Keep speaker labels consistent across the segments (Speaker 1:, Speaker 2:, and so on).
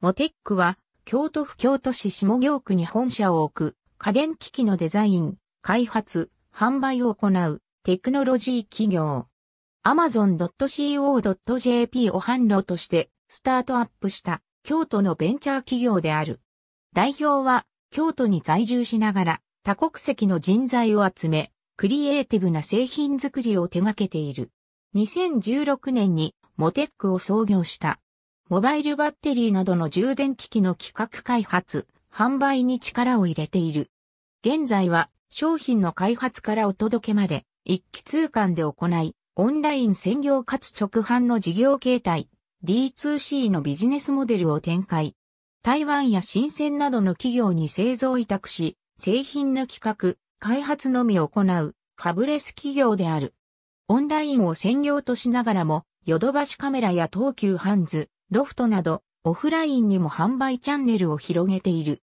Speaker 1: モテックは、京都府京都市下京区に本社を置く、家電機器のデザイン、開発、販売を行う、テクノロジー企業。amazon.co.jp を販路として、スタートアップした、京都のベンチャー企業である。代表は、京都に在住しながら、多国籍の人材を集め、クリエイティブな製品作りを手掛けている。2016年に、モテックを創業した。モバイルバッテリーなどの充電機器の企画開発、販売に力を入れている。現在は商品の開発からお届けまで一気通貫で行い、オンライン専業かつ直販の事業形態、D2C のビジネスモデルを展開。台湾や深鮮などの企業に製造委託し、製品の企画、開発のみ行う、ファブレス企業である。オンラインを専業としながらも、ヨドバシカメラや東急ハンズ、ロフトなどオフラインにも販売チャンネルを広げている。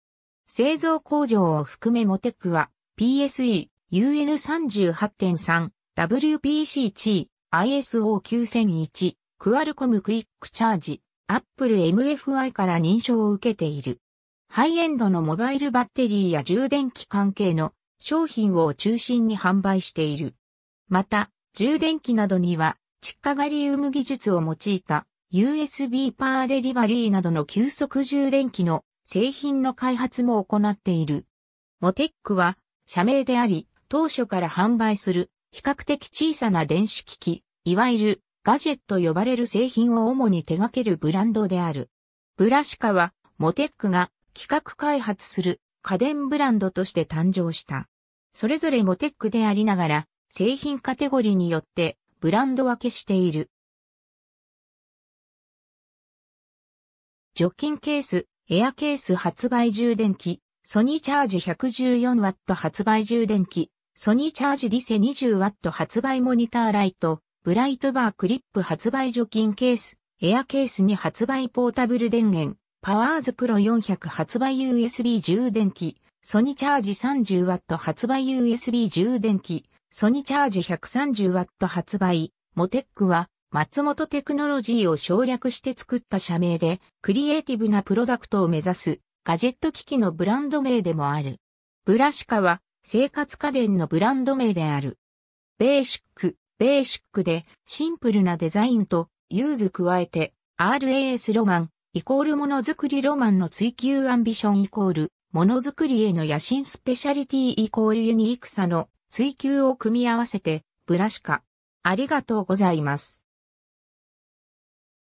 Speaker 1: 製造工場を含めモテクは PSE、UN38.3、WPC-T、ISO9001、クアルコムクイックチャージ、Apple MFI から認証を受けている。ハイエンドのモバイルバッテリーや充電器関係の商品を中心に販売している。また、充電器などには、窒化ガリウム技術を用いた USB パーデリバリーなどの急速充電器の製品の開発も行っている。モテックは社名であり、当初から販売する比較的小さな電子機器、いわゆるガジェット呼ばれる製品を主に手掛けるブランドである。ブラシカはモテックが企画開発する家電ブランドとして誕生した。それぞれモテックでありながら製品カテゴリーによってブランド分けしている。除菌ケース、エアケース発売充電器、ソニーチャージ 114W 発売充電器、ソニーチャージリセ 20W 発売モニターライト、ブライトバークリップ発売除菌ケース、エアケースに発売ポータブル電源、パワーズプロ400発売 USB 充電器、ソニーチャージ 30W 発売 USB 充電器、ソニーチャージ 130W 発売、モテックは、松本テクノロジーを省略して作った社名で、クリエイティブなプロダクトを目指す、ガジェット機器のブランド名でもある。ブラシカは、生活家電のブランド名である。ベーシック、ベーシックで、シンプルなデザインと、ユーズ加えて、RAS ロマン、イコールものづくりロマンの追求アンビションイコール、ものづくりへの野心スペシャリティイコールユニークさの追求を組み合わせて、ブラシカ。ありがとうございます。